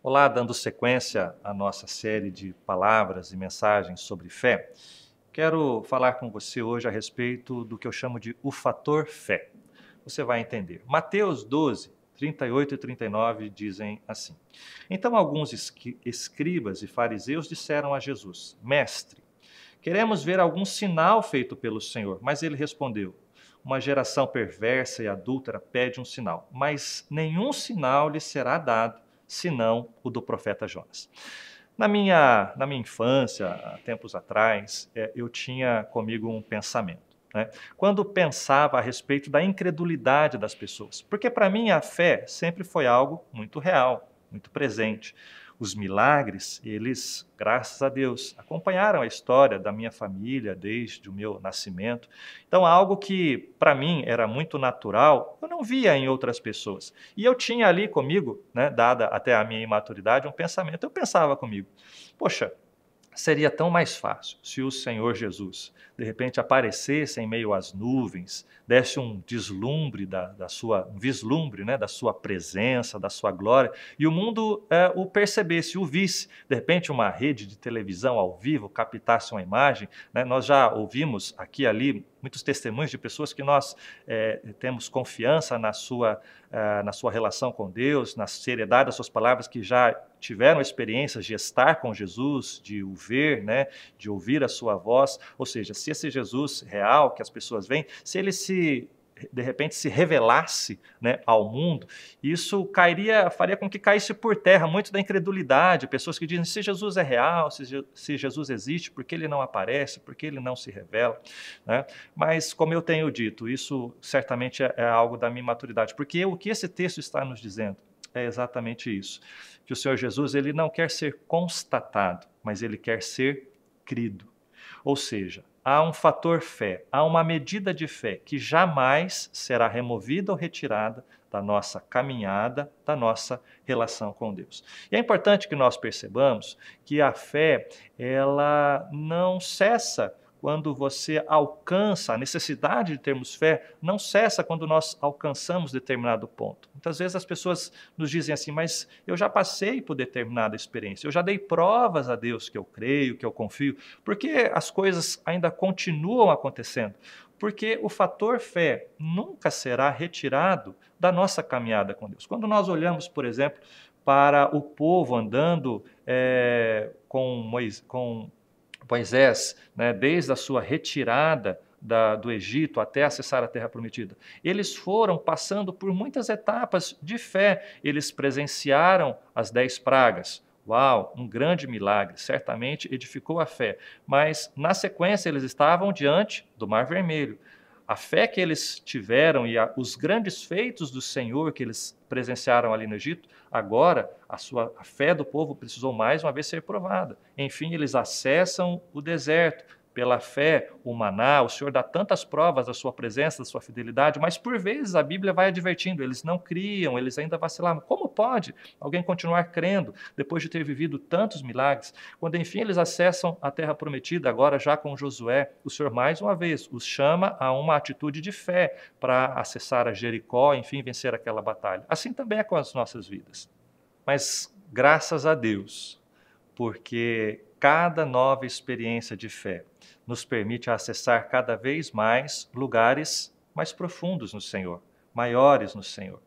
Olá, dando sequência à nossa série de palavras e mensagens sobre fé, quero falar com você hoje a respeito do que eu chamo de o fator fé. Você vai entender. Mateus 12, 38 e 39 dizem assim: Então alguns escribas e fariseus disseram a Jesus: Mestre, queremos ver algum sinal feito pelo Senhor. Mas ele respondeu: uma geração perversa e adúltera pede um sinal, mas nenhum sinal lhe será dado, senão o do profeta Jonas. Na minha, na minha infância, há tempos atrás, é, eu tinha comigo um pensamento. Né? Quando pensava a respeito da incredulidade das pessoas, porque para mim a fé sempre foi algo muito real, muito presente os milagres, eles, graças a Deus, acompanharam a história da minha família desde o meu nascimento. Então, algo que para mim era muito natural, eu não via em outras pessoas. E eu tinha ali comigo, né, dada até a minha imaturidade, um pensamento. Eu pensava comigo: poxa, Seria tão mais fácil se o Senhor Jesus, de repente, aparecesse em meio às nuvens, desse um deslumbre da, da sua um vislumbre, né, da sua presença, da sua glória, e o mundo é, o percebesse, o visse. De repente, uma rede de televisão ao vivo captasse uma imagem. Né, nós já ouvimos aqui ali muitos testemunhos de pessoas que nós é, temos confiança na sua, uh, na sua relação com Deus, na seriedade das suas palavras, que já tiveram experiências de estar com Jesus, de o ver, né, de ouvir a sua voz. Ou seja, se esse Jesus real que as pessoas veem, se ele se de repente se revelasse né, ao mundo, isso cairia, faria com que caísse por terra muito da incredulidade, pessoas que dizem se Jesus é real, se, se Jesus existe, por que ele não aparece, por que ele não se revela? Né? Mas, como eu tenho dito, isso certamente é, é algo da minha maturidade porque o que esse texto está nos dizendo é exatamente isso, que o Senhor Jesus ele não quer ser constatado, mas ele quer ser crido. Ou seja, há um fator fé, há uma medida de fé que jamais será removida ou retirada da nossa caminhada, da nossa relação com Deus. E é importante que nós percebamos que a fé, ela não cessa quando você alcança, a necessidade de termos fé não cessa quando nós alcançamos determinado ponto. Muitas vezes as pessoas nos dizem assim, mas eu já passei por determinada experiência, eu já dei provas a Deus que eu creio, que eu confio, porque as coisas ainda continuam acontecendo. Porque o fator fé nunca será retirado da nossa caminhada com Deus. Quando nós olhamos, por exemplo, para o povo andando é, com, Moisés, com Moisés, né, desde a sua retirada da, do Egito até acessar a Terra Prometida. Eles foram passando por muitas etapas de fé. Eles presenciaram as dez pragas. Uau, um grande milagre, certamente edificou a fé. Mas, na sequência, eles estavam diante do Mar Vermelho a fé que eles tiveram e a, os grandes feitos do Senhor que eles presenciaram ali no Egito, agora a, sua, a fé do povo precisou mais uma vez ser provada. Enfim, eles acessam o deserto, pela fé o maná, o Senhor dá tantas provas da sua presença, da sua fidelidade, mas por vezes a Bíblia vai advertindo, eles não criam, eles ainda vacilavam. Como pode alguém continuar crendo depois de ter vivido tantos milagres? Quando enfim eles acessam a terra prometida, agora já com Josué, o Senhor mais uma vez os chama a uma atitude de fé para acessar a Jericó, enfim, vencer aquela batalha. Assim também é com as nossas vidas. Mas graças a Deus, porque Cada nova experiência de fé nos permite acessar cada vez mais lugares mais profundos no Senhor, maiores no Senhor.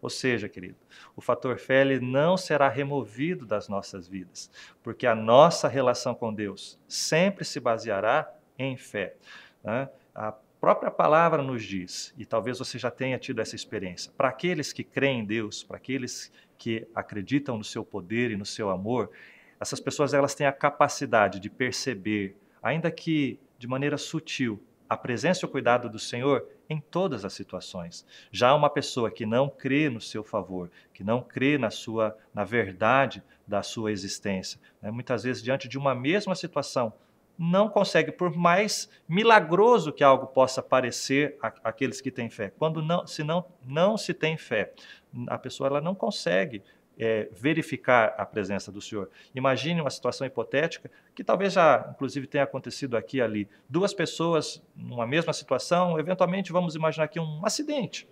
Ou seja, querido, o fator fé ele não será removido das nossas vidas, porque a nossa relação com Deus sempre se baseará em fé. Né? A própria palavra nos diz, e talvez você já tenha tido essa experiência, para aqueles que creem em Deus, para aqueles que acreditam no seu poder e no seu amor, essas pessoas elas têm a capacidade de perceber, ainda que de maneira sutil, a presença e o cuidado do Senhor em todas as situações. Já uma pessoa que não crê no seu favor, que não crê na sua na verdade da sua existência, né? muitas vezes diante de uma mesma situação, não consegue, por mais milagroso que algo possa parecer àqueles que têm fé. Quando não, se não, não se tem fé, a pessoa ela não consegue é, verificar a presença do senhor. Imagine uma situação hipotética, que talvez já, inclusive, tenha acontecido aqui e ali. Duas pessoas numa mesma situação, eventualmente vamos imaginar aqui um acidente.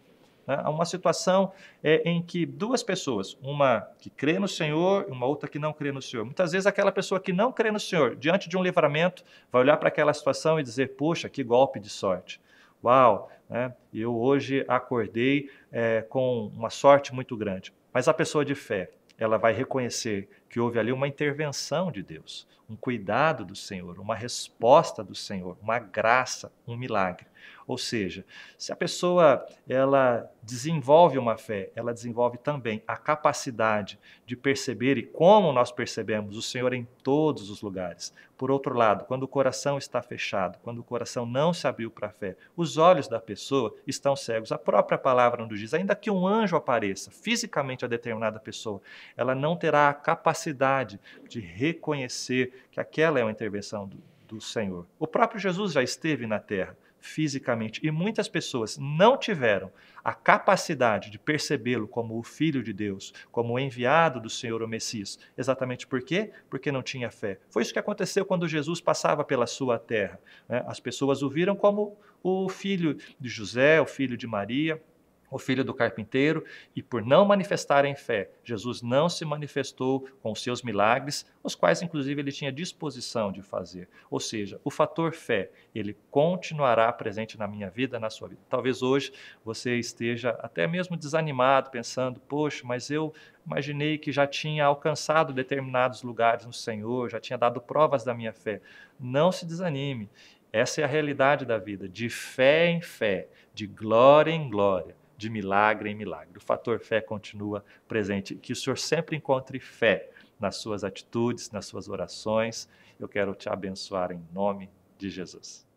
Né? Uma situação é, em que duas pessoas, uma que crê no Senhor e uma outra que não crê no Senhor. Muitas vezes aquela pessoa que não crê no Senhor, diante de um livramento, vai olhar para aquela situação e dizer, poxa, que golpe de sorte. Uau, né? eu hoje acordei é, com uma sorte muito grande. Mas a pessoa de fé, ela vai reconhecer que houve ali uma intervenção de Deus, um cuidado do Senhor, uma resposta do Senhor, uma graça, um milagre. Ou seja, se a pessoa ela desenvolve uma fé, ela desenvolve também a capacidade de perceber e como nós percebemos o Senhor em todos os lugares. Por outro lado, quando o coração está fechado, quando o coração não se abriu para a fé, os olhos da pessoa estão cegos. A própria palavra nos diz, ainda que um anjo apareça fisicamente a determinada pessoa, ela não terá a capacidade capacidade de reconhecer que aquela é uma intervenção do, do Senhor. O próprio Jesus já esteve na terra fisicamente e muitas pessoas não tiveram a capacidade de percebê-lo como o filho de Deus, como o enviado do Senhor o Messias. Exatamente por quê? Porque não tinha fé. Foi isso que aconteceu quando Jesus passava pela sua terra. Né? As pessoas o viram como o filho de José, o filho de Maria, o filho do carpinteiro, e por não manifestarem fé, Jesus não se manifestou com os seus milagres, os quais inclusive ele tinha disposição de fazer. Ou seja, o fator fé, ele continuará presente na minha vida, na sua vida. Talvez hoje você esteja até mesmo desanimado, pensando: "Poxa, mas eu imaginei que já tinha alcançado determinados lugares no Senhor, já tinha dado provas da minha fé". Não se desanime. Essa é a realidade da vida, de fé em fé, de glória em glória de milagre em milagre. O fator fé continua presente. Que o Senhor sempre encontre fé nas suas atitudes, nas suas orações. Eu quero te abençoar em nome de Jesus.